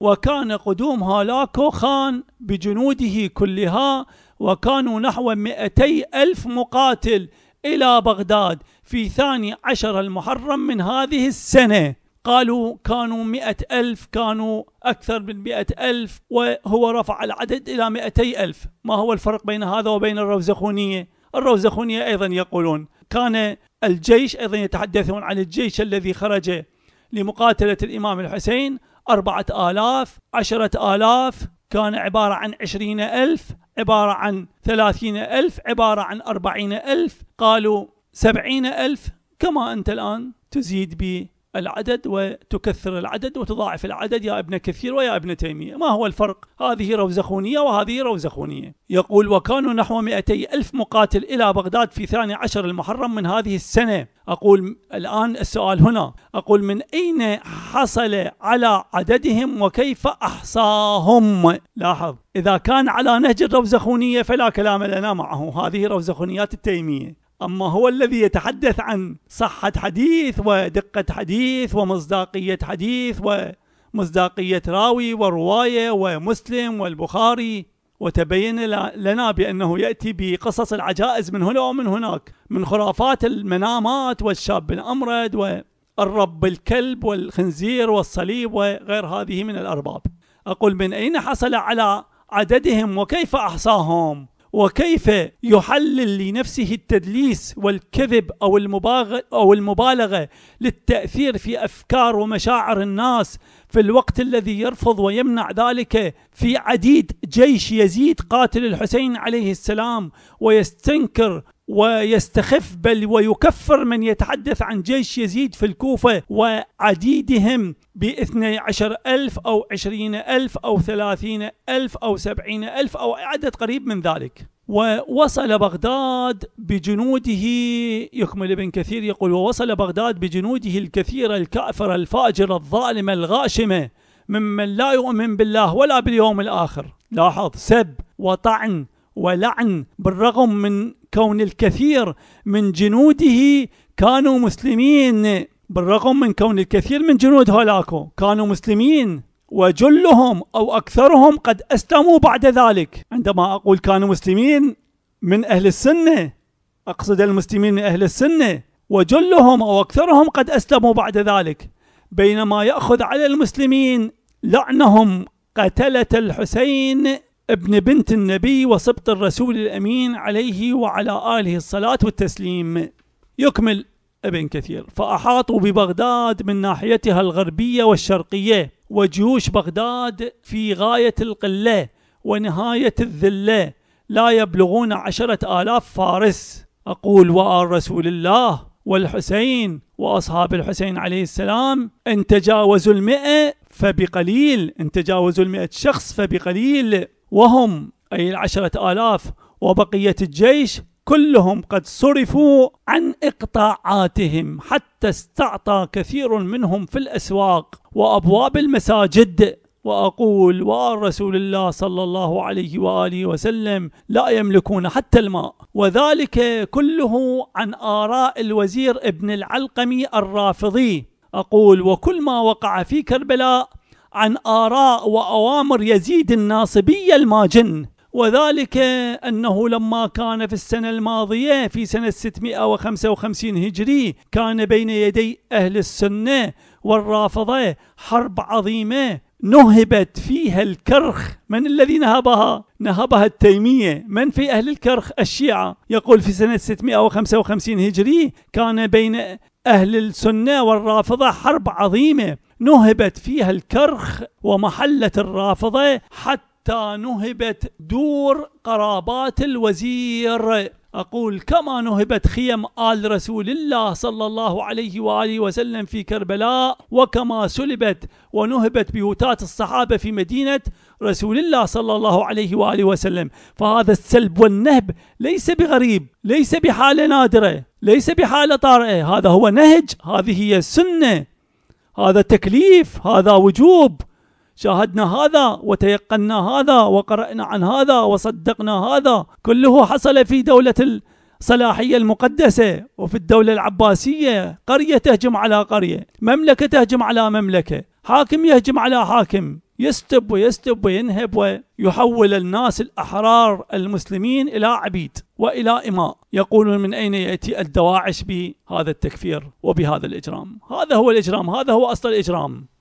وكان قدوم هالاكو خان بجنوده كلها وكانوا نحو 200 ألف مقاتل إلى بغداد في ثاني عشر المحرم من هذه السنة قالوا كانوا مئة ألف كانوا أكثر من مئة ألف وهو رفع العدد إلى مئتي ألف ما هو الفرق بين هذا وبين الروزخونية الروزخونية أيضا يقولون كان الجيش أيضا يتحدثون عن الجيش الذي خرج لمقاتلة الإمام الحسين أربعة آلاف عشرة آلاف كان عبارة عن عشرين ألف عبارة عن ثلاثين ألف عبارة عن أربعين ألف قالوا سبعين ألف كما أنت الآن تزيد ب العدد وتكثر العدد وتضاعف العدد يا ابن كثير ويا ابن تيمية ما هو الفرق؟ هذه روزخونية وهذه روزخونية يقول وكانوا نحو 200 ألف مقاتل إلى بغداد في ثاني عشر المحرم من هذه السنة أقول الآن السؤال هنا أقول من أين حصل على عددهم وكيف أحصاهم لاحظ إذا كان على نهج الروزخونية فلا كلام لنا معه هذه روزخونيات التيمية أما هو الذي يتحدث عن صحة حديث ودقة حديث ومصداقية حديث ومصداقية راوي ورواية ومسلم والبخاري وتبين لنا بأنه يأتي بقصص العجائز من هنا ومن هناك من خرافات المنامات والشاب الأمرد والرب الكلب والخنزير والصليب وغير هذه من الأرباب أقول من أين حصل على عددهم وكيف أحصاهم وكيف يحلل لنفسه التدليس والكذب أو المبالغة, أو المبالغة للتأثير في أفكار ومشاعر الناس في الوقت الذي يرفض ويمنع ذلك في عديد جيش يزيد قاتل الحسين عليه السلام ويستنكر ويستخف بل ويكفر من يتحدث عن جيش يزيد في الكوفة وعديدهم باثني عشر ألف أو عشرين ألف أو ثلاثين ألف أو سبعين ألف أو عدد قريب من ذلك ووصل بغداد بجنوده يكمل ابن كثير يقول ووصل بغداد بجنوده الكثيرة الكافرة الفاجرة الظالمة الغاشمة ممن لا يؤمن بالله ولا باليوم الآخر لاحظ سب وطعن ولعن بالرغم من كون الكثير من جنوده كانوا مسلمين بالرغم من كون الكثير من جنود هولاكو كانوا مسلمين وجلهم أو أكثرهم قد أسلموا بعد ذلك عندما أقول كانوا مسلمين من أهل السنة أقصد المسلمين من أهل السنة وجلهم أو أكثرهم قد أسلموا بعد ذلك بينما يأخذ على المسلمين لعنهم قتلة الحسين ابن بنت النبي وسبط الرسول الأمين عليه وعلى آله الصلاة والتسليم يكمل ابن كثير فأحاطوا ببغداد من ناحيتها الغربية والشرقية وجيوش بغداد في غاية القلة ونهاية الذلة لا يبلغون عشرة آلاف فارس أقول وآل رسول الله والحسين وأصحاب الحسين عليه السلام إن تجاوزوا المئة فبقليل إن تجاوزوا المئة شخص فبقليل وهم أي العشرة آلاف وبقية الجيش كلهم قد صرفوا عن إقطاعاتهم حتى استعطى كثير منهم في الأسواق وأبواب المساجد وأقول والرسول رسول الله صلى الله عليه وآله وسلم لا يملكون حتى الماء وذلك كله عن آراء الوزير ابن العلقمي الرافضي أقول وكل ما وقع في كربلاء عن آراء وأوامر يزيد الناصبية الماجن وذلك أنه لما كان في السنة الماضية في سنة 655 هجري كان بين يدي أهل السنة والرافضة حرب عظيمة نهبت فيها الكرخ من الذي نهبها؟ نهبها التيمية من في أهل الكرخ؟ الشيعة يقول في سنة 655 هجري كان بين أهل السنة والرافضة حرب عظيمة نهبت فيها الكرخ ومحلة الرافضة حتى نهبت دور قرابات الوزير أقول كما نهبت خيم آل رسول الله صلى الله عليه وآله وسلم في كربلاء وكما سلبت ونهبت بيوتات الصحابة في مدينة رسول الله صلى الله عليه وآله وسلم فهذا السلب والنهب ليس بغريب ليس بحالة نادرة ليس بحالة طارئة هذا هو نهج هذه هي السنة هذا تكليف هذا وجوب شاهدنا هذا وتيقنا هذا وقرأنا عن هذا وصدقنا هذا كله حصل في دولة الصلاحية المقدسة وفي الدولة العباسية قرية تهجم على قرية مملكة تهجم على مملكة حاكم يهجم على حاكم يستب ويستب وينهب ويحول الناس الأحرار المسلمين إلى عبيد وإلى إماء يقولون من أين يأتي الدواعش بهذا التكفير وبهذا الإجرام هذا هو الإجرام هذا هو أصل الإجرام